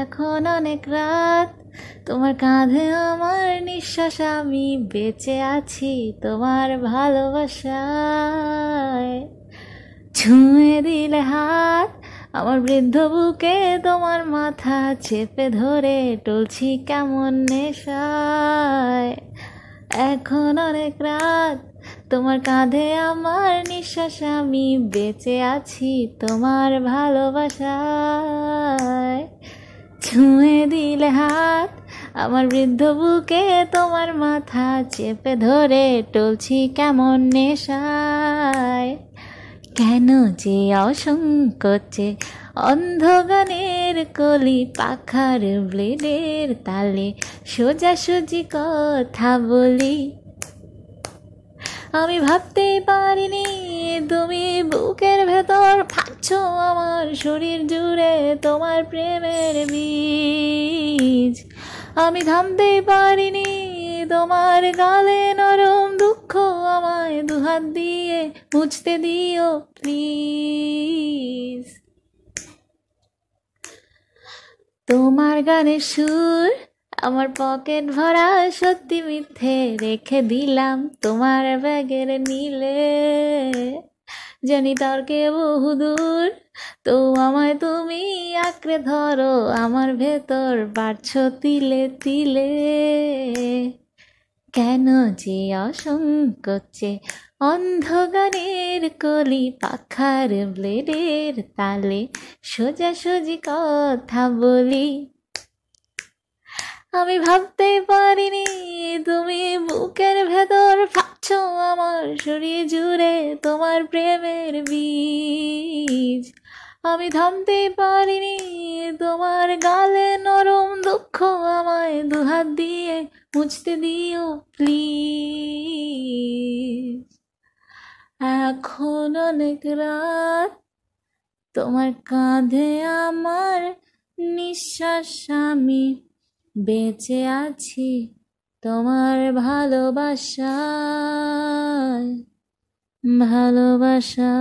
এখন অনেক রাত তোমার কাঁধে আমার নিঃশ্বাস আমি বেঁচে আছি তোমার ভালোবাসায় ছুঁয়ে দিলে হাত আমার বৃদ্ধ বুকে তোমার মাথা চেপে ধরে টলছি কেমন নেশায় এখন অনেক রাত তোমার কাঁধে আমার নিঃশ্বাস আমি বেঁচে আছি তোমার ভালোবাসায় ছুঁয়ে দিলে হাত আমার বৃদ্ধ বুকে তোমার মাথা চেপে ধরে টলছি কেমন নেশায় কেন যে অসংকোচে অন্ধগানের কলি পাখার ব্লেডের তালে সোজাসুজি কথা বলি আমি ভাবতেই পারিনি তুমি বুকের ভেতর ফাঁকছ আমার শরীর জুড়ে তোমার প্রেমের বীজ আমি থামতে পারিনি তোমার গালে নরম দুঃখ আমায় দুহাত দিয়ে বুঝতে দিও প্লিজ তোমার গানে সুর আমার পকেট ভরা সত্যি মিথ্যে রেখে দিলাম তোমার ব্যাগের নীলে জানি তর্কে বহুদূর তো আমায় তুমি আঁকড়ে ধরো আমার ভেতর বাড়ছ তিলে তিলে কেন যে অসংকোচে অন্ধগানের কলি পাখার ব্লেডের তালে সোজাসুজি কথা বলি আমি ভাবতে পারিনি তুমি বুকের ভেতর ফাচ্ছ আমার শরীর জুড়ে তোমার প্রেমের বীজ আমি থামতে পারিনি তোমার গালে নরম দুঃখ আমায় দুহাত দিয়ে মুছতে দিও প্লিজ এখন অনেক রাত তোমার কাঁধে আমার নিঃশ্বাস আমি বেঁচে আছি তোমার ভালোবাসায় ভালোবাসা